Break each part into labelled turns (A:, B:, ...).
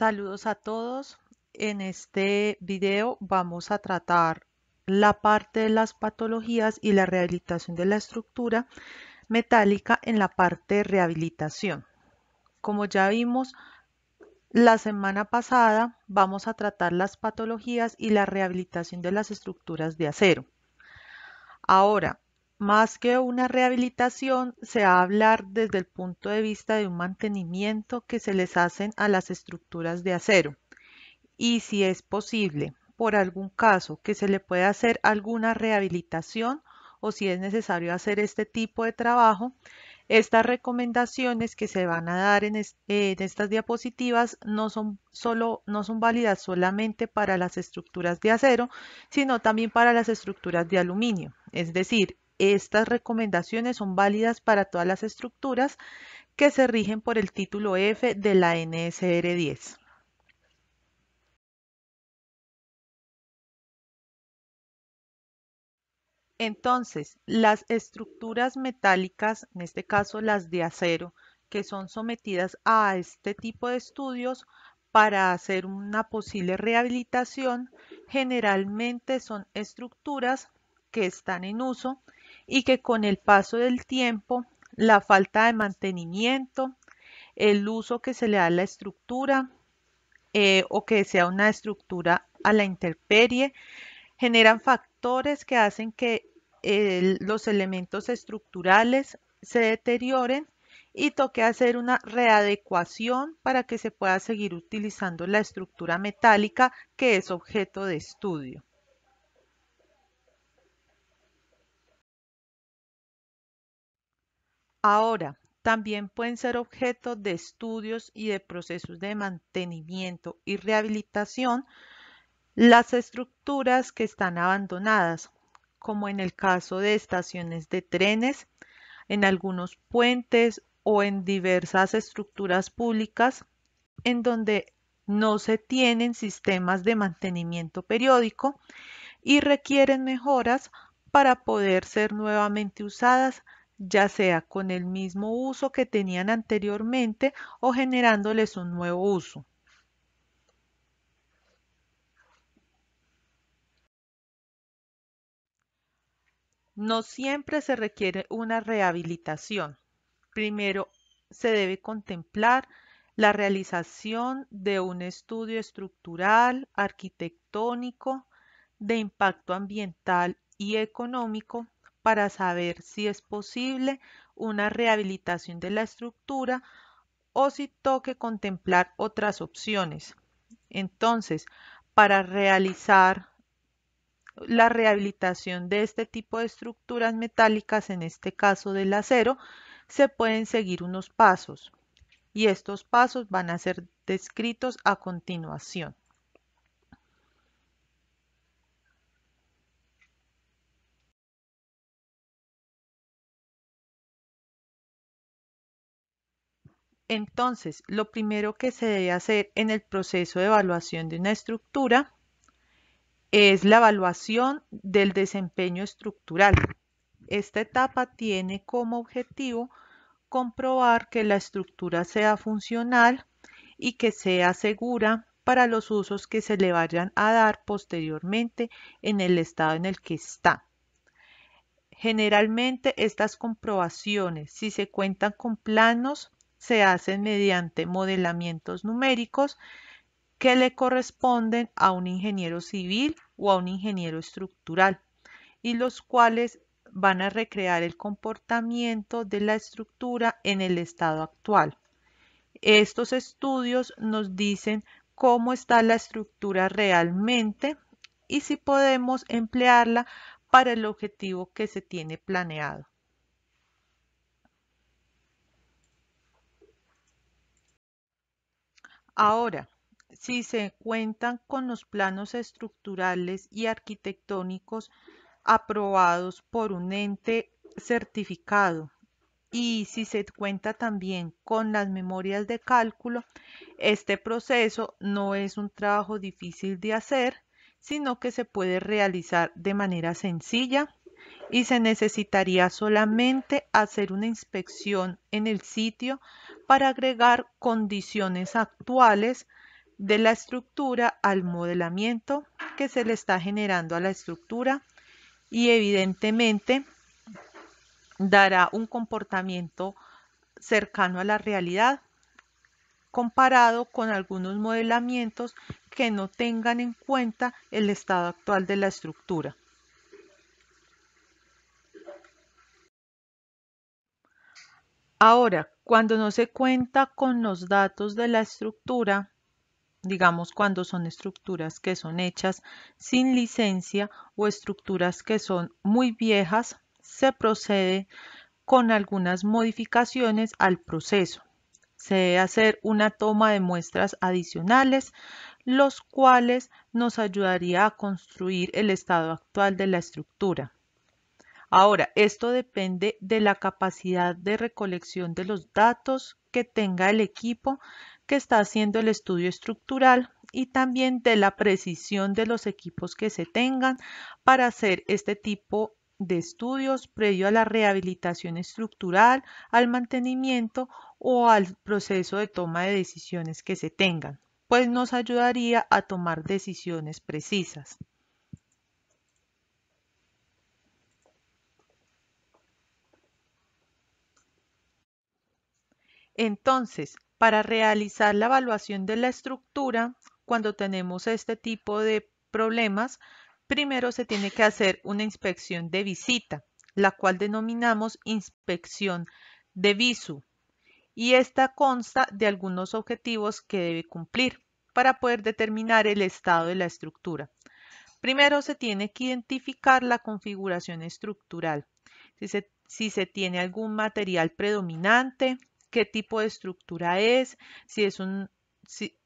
A: Saludos a todos. En este video vamos a tratar la parte de las patologías y la rehabilitación de la estructura metálica en la parte de rehabilitación. Como ya vimos la semana pasada, vamos a tratar las patologías y la rehabilitación de las estructuras de acero. Ahora, más que una rehabilitación, se va a hablar desde el punto de vista de un mantenimiento que se les hacen a las estructuras de acero. Y si es posible, por algún caso, que se le pueda hacer alguna rehabilitación o si es necesario hacer este tipo de trabajo, estas recomendaciones que se van a dar en, estas diapositivas no son, no son válidas solamente para las estructuras de acero, sino también para las estructuras de aluminio. Es decir, estas recomendaciones son válidas para todas las estructuras que se rigen por el título F de la NSR 10. Entonces, las estructuras metálicas, en este caso las de acero, que son sometidas a este tipo de estudios para hacer una posible rehabilitación, generalmente son estructuras que están en uso y que con el paso del tiempo, la falta de mantenimiento, el uso que se le da a la estructura eh, o que sea una estructura a la interperie, generan factores que hacen que eh, los elementos estructurales se deterioren y toque hacer una readecuación para que se pueda seguir utilizando la estructura metálica que es objeto de estudio. Ahora, también pueden ser objeto de estudios y de procesos de mantenimiento y rehabilitación las estructuras que están abandonadas, como en el caso de estaciones de trenes, en algunos puentes o en diversas estructuras públicas en donde no se tienen sistemas de mantenimiento periódico y requieren mejoras para poder ser nuevamente usadas ya sea con el mismo uso que tenían anteriormente o generándoles un nuevo uso. No siempre se requiere una rehabilitación. Primero, se debe contemplar la realización de un estudio estructural, arquitectónico, de impacto ambiental y económico para saber si es posible una rehabilitación de la estructura o si toque contemplar otras opciones. Entonces, para realizar la rehabilitación de este tipo de estructuras metálicas, en este caso del acero, se pueden seguir unos pasos y estos pasos van a ser descritos a continuación. Entonces, lo primero que se debe hacer en el proceso de evaluación de una estructura es la evaluación del desempeño estructural. Esta etapa tiene como objetivo comprobar que la estructura sea funcional y que sea segura para los usos que se le vayan a dar posteriormente en el estado en el que está. Generalmente estas comprobaciones, si se cuentan con planos, se hacen mediante modelamientos numéricos que le corresponden a un ingeniero civil o a un ingeniero estructural y los cuales van a recrear el comportamiento de la estructura en el estado actual. Estos estudios nos dicen cómo está la estructura realmente y si podemos emplearla para el objetivo que se tiene planeado. Ahora, si se cuentan con los planos estructurales y arquitectónicos aprobados por un ente certificado y si se cuenta también con las memorias de cálculo, este proceso no es un trabajo difícil de hacer, sino que se puede realizar de manera sencilla y se necesitaría solamente hacer una inspección en el sitio para agregar condiciones actuales de la estructura al modelamiento que se le está generando a la estructura y evidentemente dará un comportamiento cercano a la realidad comparado con algunos modelamientos que no tengan en cuenta el estado actual de la estructura. Ahora, cuando no se cuenta con los datos de la estructura, digamos cuando son estructuras que son hechas sin licencia o estructuras que son muy viejas, se procede con algunas modificaciones al proceso. Se debe hacer una toma de muestras adicionales, los cuales nos ayudaría a construir el estado actual de la estructura. Ahora, esto depende de la capacidad de recolección de los datos que tenga el equipo que está haciendo el estudio estructural y también de la precisión de los equipos que se tengan para hacer este tipo de estudios previo a la rehabilitación estructural, al mantenimiento o al proceso de toma de decisiones que se tengan, pues nos ayudaría a tomar decisiones precisas. Entonces, para realizar la evaluación de la estructura, cuando tenemos este tipo de problemas, primero se tiene que hacer una inspección de visita, la cual denominamos inspección de visu, y esta consta de algunos objetivos que debe cumplir para poder determinar el estado de la estructura. Primero se tiene que identificar la configuración estructural, si se, si se tiene algún material predominante, qué tipo de estructura es, si es un... Si,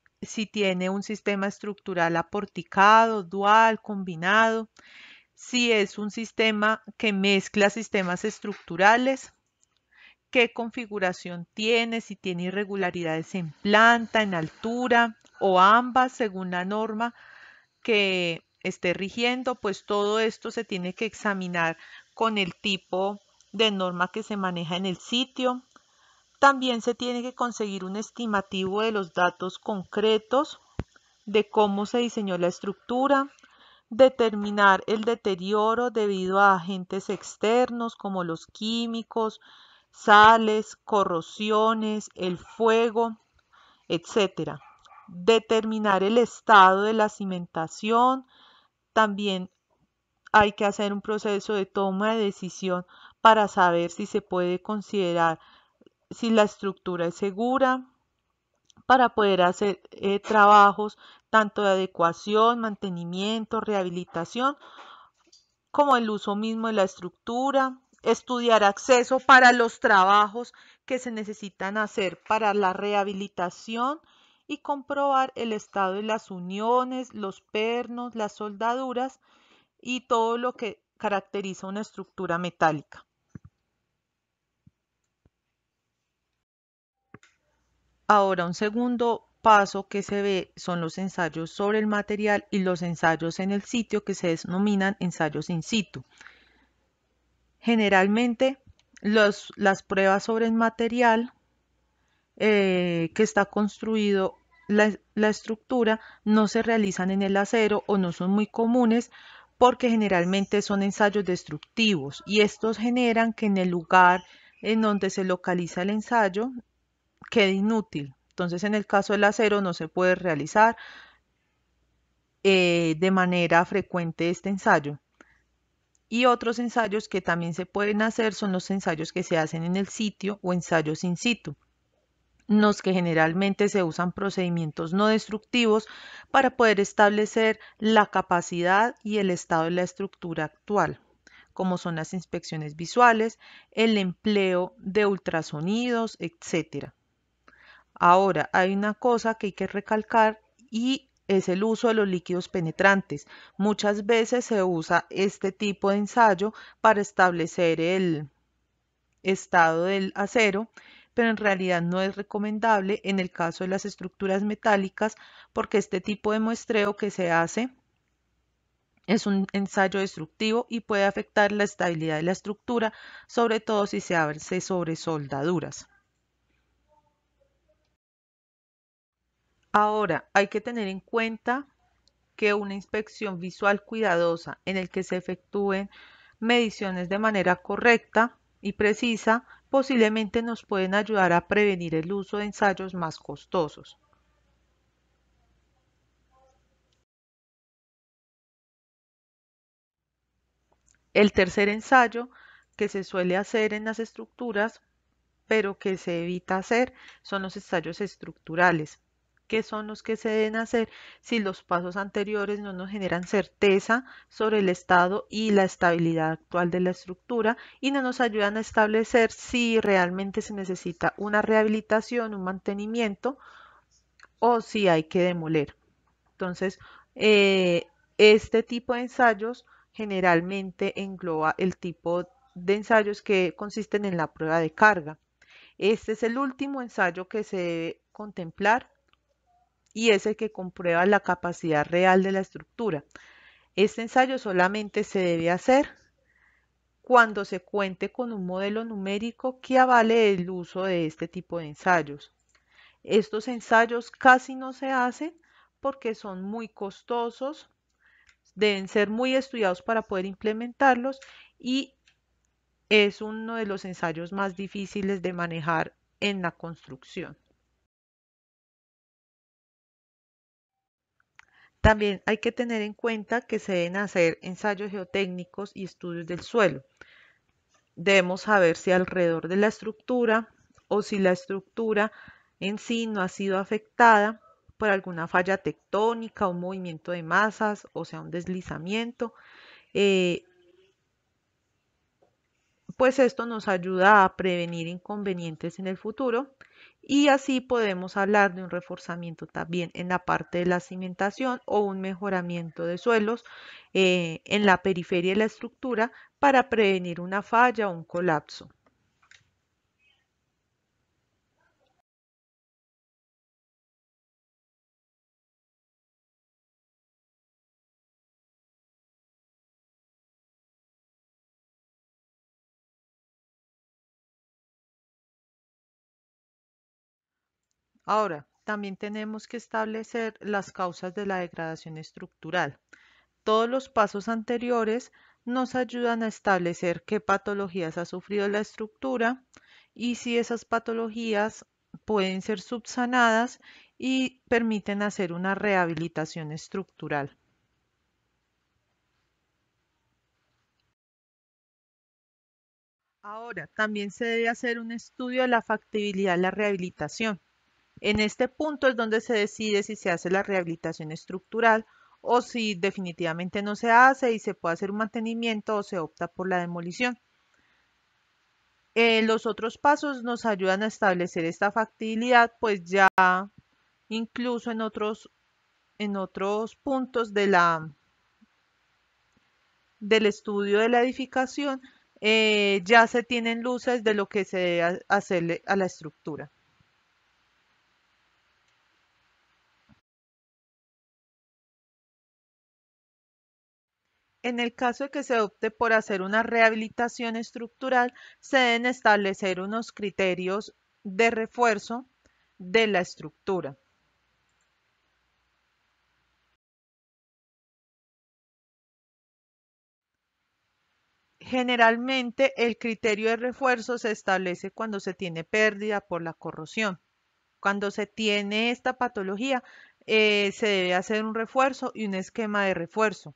A: tiene un sistema estructural aporticado, dual, combinado, si es un sistema que mezcla sistemas estructurales, qué configuración tiene, si tiene irregularidades en planta, en altura o ambas según la norma que esté rigiendo, pues todo esto se tiene que examinar con el tipo de norma que se maneja en el sitio, también se tiene que conseguir un estimativo de los datos concretos, de cómo se diseñó la estructura, determinar el deterioro debido a agentes externos como los químicos, sales, corrosiones, el fuego, etc. Determinar el estado de la cimentación. También hay que hacer un proceso de toma de decisión para saber si se puede considerar si la estructura es segura, para poder hacer eh, trabajos tanto de adecuación, mantenimiento, rehabilitación, como el uso mismo de la estructura, estudiar acceso para los trabajos que se necesitan hacer para la rehabilitación y comprobar el estado de las uniones, los pernos, las soldaduras y todo lo que caracteriza una estructura metálica. Ahora, un segundo paso que se ve son los ensayos sobre el material y los ensayos en el sitio que se denominan ensayos in situ. Generalmente, las pruebas sobre el material eh, que está construido la, la estructura no se realizan en el acero o no son muy comunes porque generalmente son ensayos destructivos y estos generan que en el lugar en donde se localiza el ensayo, queda inútil. Entonces, en el caso del acero no se puede realizar eh, de manera frecuente este ensayo. Y otros ensayos que también se pueden hacer son los ensayos que se hacen en el sitio o ensayos in situ los que generalmente se usan procedimientos no destructivos para poder establecer la capacidad y el estado de la estructura actual, como son las inspecciones visuales, el empleo de ultrasonidos, etcétera. Ahora, hay una cosa que hay que recalcar y es el uso de los líquidos penetrantes. Muchas veces se usa este tipo de ensayo para establecer el estado del acero, pero en realidad no es recomendable en el caso de las estructuras metálicas porque este tipo de muestreo que se hace es un ensayo destructivo y puede afectar la estabilidad de la estructura, sobre todo si se hace sobre soldaduras. Ahora, hay que tener en cuenta que una inspección visual cuidadosa en el que se efectúen mediciones de manera correcta y precisa posiblemente nos pueden ayudar a prevenir el uso de ensayos más costosos. El tercer ensayo que se suele hacer en las estructuras, pero que se evita hacer, son los ensayos estructurales que son los que se deben hacer si los pasos anteriores no nos generan certeza sobre el estado y la estabilidad actual de la estructura y no nos ayudan a establecer si realmente se necesita una rehabilitación, un mantenimiento o si hay que demoler. Entonces, eh, este tipo de ensayos generalmente engloba el tipo de ensayos que consisten en la prueba de carga. Este es el último ensayo que se debe contemplar y es el que comprueba la capacidad real de la estructura. Este ensayo solamente se debe hacer cuando se cuente con un modelo numérico que avale el uso de este tipo de ensayos. Estos ensayos casi no se hacen porque son muy costosos, deben ser muy estudiados para poder implementarlos y es uno de los ensayos más difíciles de manejar en la construcción. También hay que tener en cuenta que se deben hacer ensayos geotécnicos y estudios del suelo. Debemos saber si alrededor de la estructura o si la estructura en sí no ha sido afectada por alguna falla tectónica, un movimiento de masas, o sea, un deslizamiento. Eh, pues esto nos ayuda a prevenir inconvenientes en el futuro y así podemos hablar de un reforzamiento también en la parte de la cimentación o un mejoramiento de suelos eh, en la periferia de la estructura para prevenir una falla o un colapso. Ahora, también tenemos que establecer las causas de la degradación estructural. Todos los pasos anteriores nos ayudan a establecer qué patologías ha sufrido la estructura y si esas patologías pueden ser subsanadas y permiten hacer una rehabilitación estructural. Ahora, también se debe hacer un estudio de la factibilidad de la rehabilitación. En este punto es donde se decide si se hace la rehabilitación estructural o si definitivamente no se hace y se puede hacer un mantenimiento o se opta por la demolición. Eh, los otros pasos nos ayudan a establecer esta factibilidad, pues ya incluso en otros, en otros puntos de la, del estudio de la edificación, eh, ya se tienen luces de lo que se debe hacerle a la estructura. En el caso de que se opte por hacer una rehabilitación estructural, se deben establecer unos criterios de refuerzo de la estructura. Generalmente el criterio de refuerzo se establece cuando se tiene pérdida por la corrosión. Cuando se tiene esta patología, eh, se debe hacer un refuerzo y un esquema de refuerzo.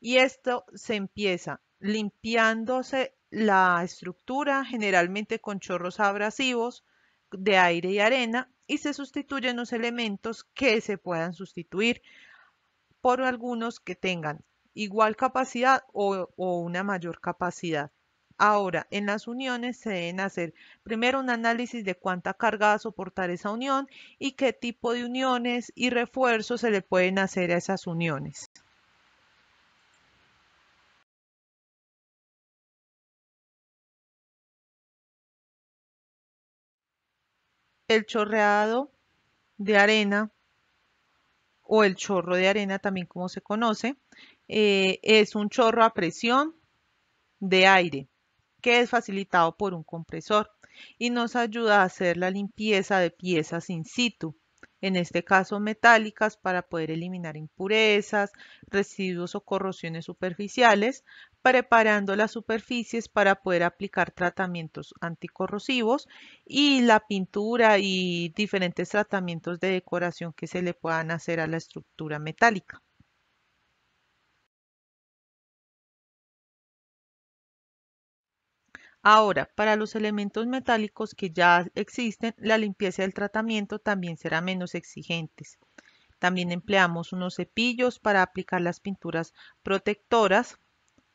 A: Y esto se empieza limpiándose la estructura, generalmente con chorros abrasivos de aire y arena, y se sustituyen los elementos que se puedan sustituir por algunos que tengan igual capacidad o, una mayor capacidad. Ahora, en las uniones se deben hacer primero un análisis de cuánta carga va a soportar esa unión y qué tipo de uniones y refuerzos se le pueden hacer a esas uniones. el chorreado de arena o el chorro de arena también como se conoce, eh, es un chorro a presión de aire que es facilitado por un compresor y nos ayuda a hacer la limpieza de piezas in situ, en este caso metálicas para poder eliminar impurezas, residuos o corrosiones superficiales, preparando las superficies para poder aplicar tratamientos anticorrosivos y la pintura y diferentes tratamientos de decoración que se le puedan hacer a la estructura metálica. Ahora, para los elementos metálicos que ya existen, la limpieza del tratamiento también será menos exigentes. También empleamos unos cepillos para aplicar las pinturas protectoras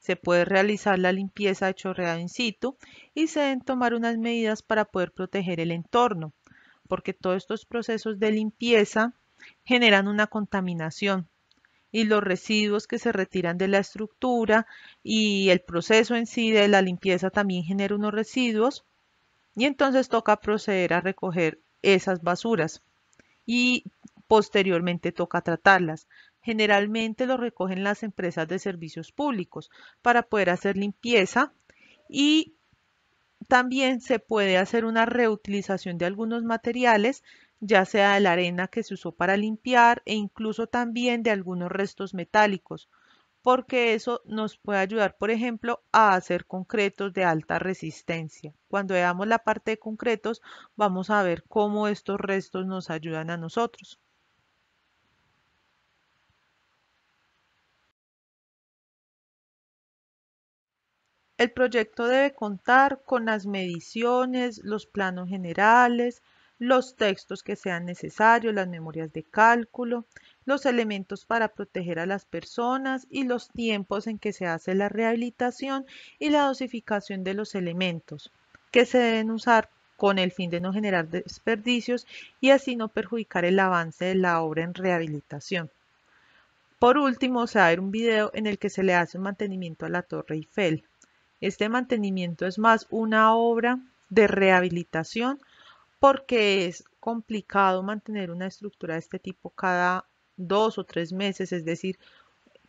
A: se puede realizar la limpieza de chorreado in situ y se deben tomar unas medidas para poder proteger el entorno, porque todos estos procesos de limpieza generan una contaminación y los residuos que se retiran de la estructura y el proceso en sí de la limpieza también genera unos residuos y entonces toca proceder a recoger esas basuras y posteriormente toca tratarlas. Generalmente lo recogen las empresas de servicios públicos para poder hacer limpieza y también se puede hacer una reutilización de algunos materiales, ya sea de la arena que se usó para limpiar e incluso también de algunos restos metálicos, porque eso nos puede ayudar, por ejemplo, a hacer concretos de alta resistencia. Cuando veamos la parte de concretos, vamos a ver cómo estos restos nos ayudan a nosotros. El proyecto debe contar con las mediciones, los planos generales, los textos que sean necesarios, las memorias de cálculo, los elementos para proteger a las personas y los tiempos en que se hace la rehabilitación y la dosificación de los elementos que se deben usar con el fin de no generar desperdicios y así no perjudicar el avance de la obra en rehabilitación. Por último, se va a ver un video en el que se le hace un mantenimiento a la Torre Eiffel. Este mantenimiento es más una obra de rehabilitación porque es complicado mantener una estructura de este tipo cada dos o tres meses, es decir,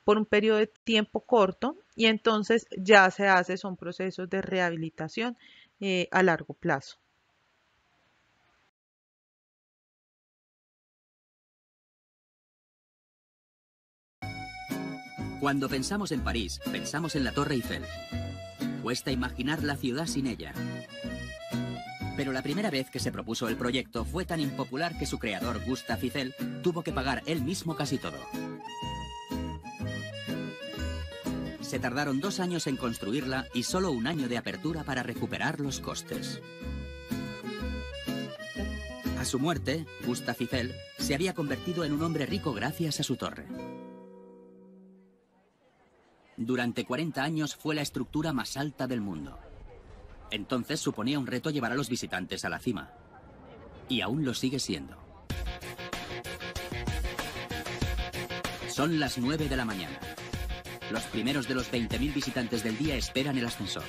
A: por un periodo de tiempo corto y entonces ya se hace, son procesos de rehabilitación eh, a largo plazo. Cuando
B: pensamos en París, pensamos en la Torre Eiffel. Cuesta imaginar la ciudad sin ella. Pero la primera vez que se propuso el proyecto fue tan impopular que su creador, Gustav tuvo que pagar él mismo casi todo. Se tardaron dos años en construirla y solo un año de apertura para recuperar los costes. A su muerte, Gustav se había convertido en un hombre rico gracias a su torre. Durante 40 años fue la estructura más alta del mundo. Entonces suponía un reto llevar a los visitantes a la cima. Y aún lo sigue siendo. Son las 9 de la mañana. Los primeros de los 20.000 visitantes del día esperan el ascensor.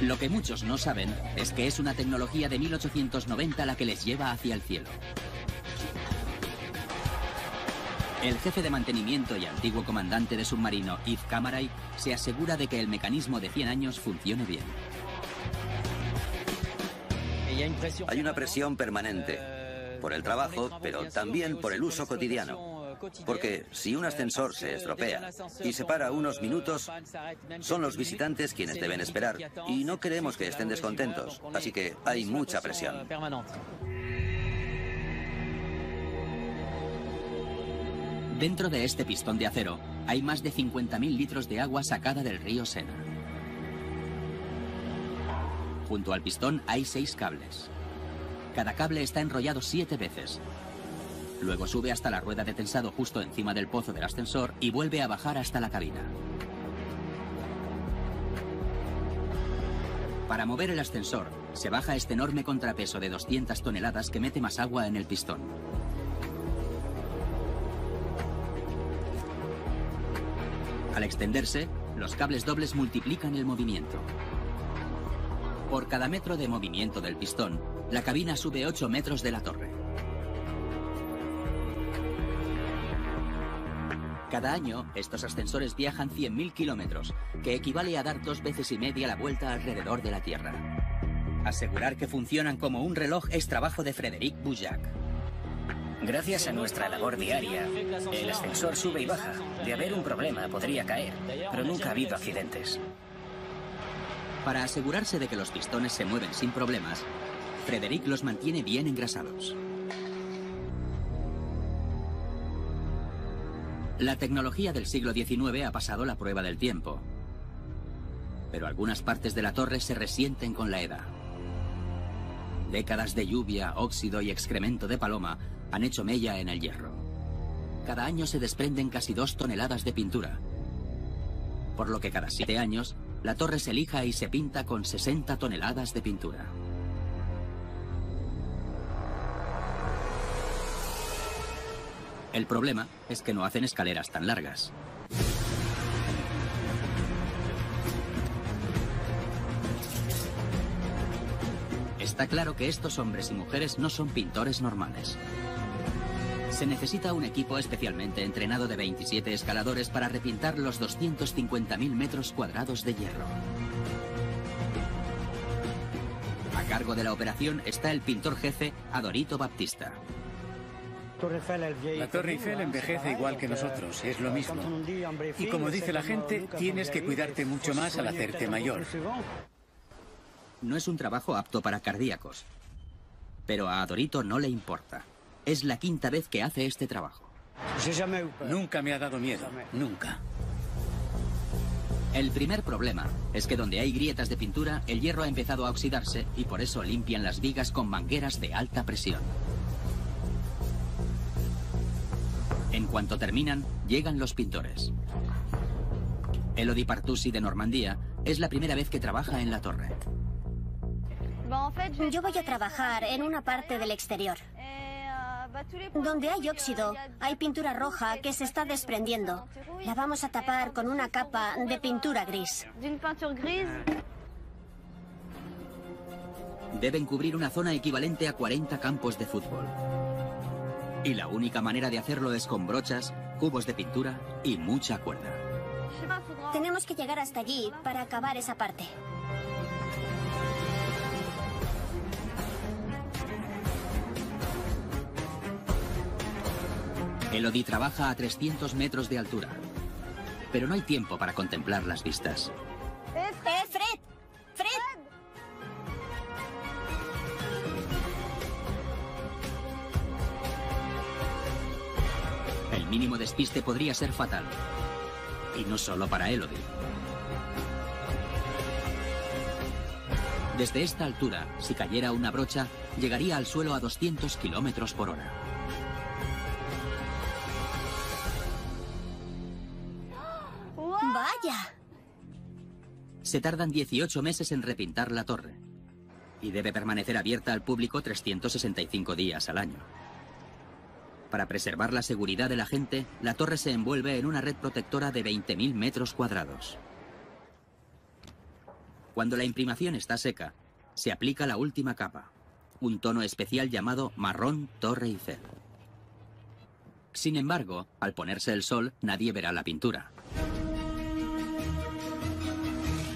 B: Lo que muchos no saben es que es una tecnología de 1890 la que les lleva hacia el cielo. El jefe de mantenimiento y antiguo comandante de submarino, Yves Camaray, se asegura de que el mecanismo de 100 años funcione bien. Hay una presión permanente por el trabajo, pero también por el uso cotidiano. Porque si un ascensor se estropea y se para unos minutos, son los visitantes quienes deben esperar y no queremos que estén descontentos, así que hay mucha presión. Dentro de este pistón de acero hay más de 50.000 litros de agua sacada del río Sena. Junto al pistón hay seis cables. Cada cable está enrollado siete veces. Luego sube hasta la rueda de tensado justo encima del pozo del ascensor y vuelve a bajar hasta la cabina. Para mover el ascensor, se baja este enorme contrapeso de 200 toneladas que mete más agua en el pistón. Al extenderse, los cables dobles multiplican el movimiento. Por cada metro de movimiento del pistón, la cabina sube 8 metros de la torre. Cada año, estos ascensores viajan 100.000 kilómetros, que equivale a dar dos veces y media la vuelta alrededor de la Tierra. Asegurar que funcionan como un reloj es trabajo de Frédéric boujac. Gracias a nuestra labor diaria, el ascensor sube y baja. De haber un problema podría caer, pero nunca ha habido accidentes. Para asegurarse de que los pistones se mueven sin problemas, Frederick los mantiene bien engrasados. La tecnología del siglo XIX ha pasado la prueba del tiempo, pero algunas partes de la torre se resienten con la edad. Décadas de lluvia, óxido y excremento de paloma han hecho mella en el hierro. Cada año se desprenden casi dos toneladas de pintura, por lo que cada siete años la torre se lija y se pinta con 60 toneladas de pintura. El problema es que no hacen escaleras tan largas. Está claro que estos hombres y mujeres no son pintores normales. Se necesita un equipo especialmente entrenado de 27 escaladores para repintar los 250.000 metros cuadrados de hierro. A cargo de la operación está el pintor jefe Adorito Baptista. La Torre Eiffel envejece igual que nosotros, es lo mismo. Y como dice la gente, tienes que cuidarte mucho más al hacerte mayor. No es un trabajo apto para cardíacos, pero a Adorito no le importa. Es la quinta vez que hace este trabajo. Pues nunca me ha dado miedo, nunca. El primer problema es que donde hay grietas de pintura, el hierro ha empezado a oxidarse y por eso limpian las vigas con mangueras de alta presión. En cuanto terminan, llegan los pintores. Elodie Partusi de Normandía es la primera vez que trabaja en la torre. Yo voy a trabajar en una parte del exterior. Donde hay óxido, hay pintura roja que se está desprendiendo. La vamos a tapar con una capa de pintura gris. Deben cubrir una zona equivalente a 40 campos de fútbol. Y la única manera de hacerlo es con brochas, cubos de pintura y mucha cuerda. Tenemos que llegar hasta allí para acabar esa parte. Elodie trabaja a 300 metros de altura. Pero no hay tiempo para contemplar las vistas.
A: Fred! ¡Fred!
B: El mínimo despiste podría ser fatal. Y no solo para Elodie. Desde esta altura, si cayera una brocha, llegaría al suelo a 200 kilómetros por hora. se tardan 18 meses en repintar la torre y debe permanecer abierta al público 365 días al año. Para preservar la seguridad de la gente, la torre se envuelve en una red protectora de 20.000 metros cuadrados. Cuando la imprimación está seca, se aplica la última capa, un tono especial llamado marrón torre y cel. Sin embargo, al ponerse el sol, nadie verá la pintura.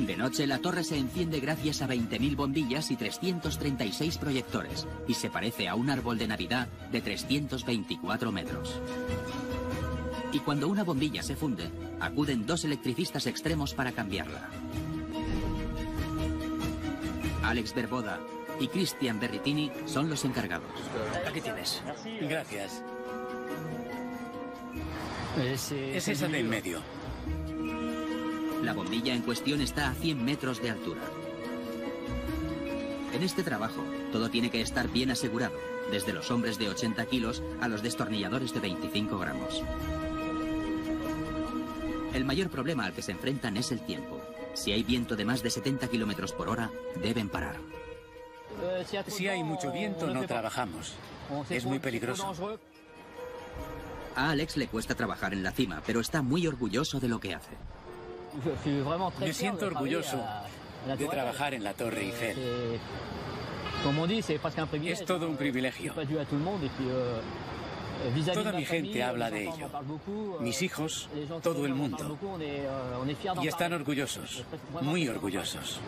B: De noche la torre se enciende gracias a 20.000 bombillas y 336 proyectores y se parece a un árbol de Navidad de 324 metros. Y cuando una bombilla se funde, acuden dos electricistas extremos para cambiarla. Alex Berboda y Christian Berritini son los encargados. Aquí tienes. Gracias. Es, eh, esa de en medio. La bombilla en cuestión está a 100 metros de altura. En este trabajo, todo tiene que estar bien asegurado, desde los hombres de 80 kilos a los destornilladores de 25 gramos. El mayor problema al que se enfrentan es el tiempo. Si hay viento de más de 70 kilómetros por hora, deben parar. Si hay mucho viento, no trabajamos. Es muy peligroso. A Alex le cuesta trabajar en la cima, pero está muy orgulloso de lo que hace. Me siento orgulloso de trabajar en la Torre euh, Eiffel. Es todo un privilegio. Euh, Toda mi gente habla de ello. Euh, Mis hijos, todo el
A: mundo. Y están orgullosos, muy orgullosos.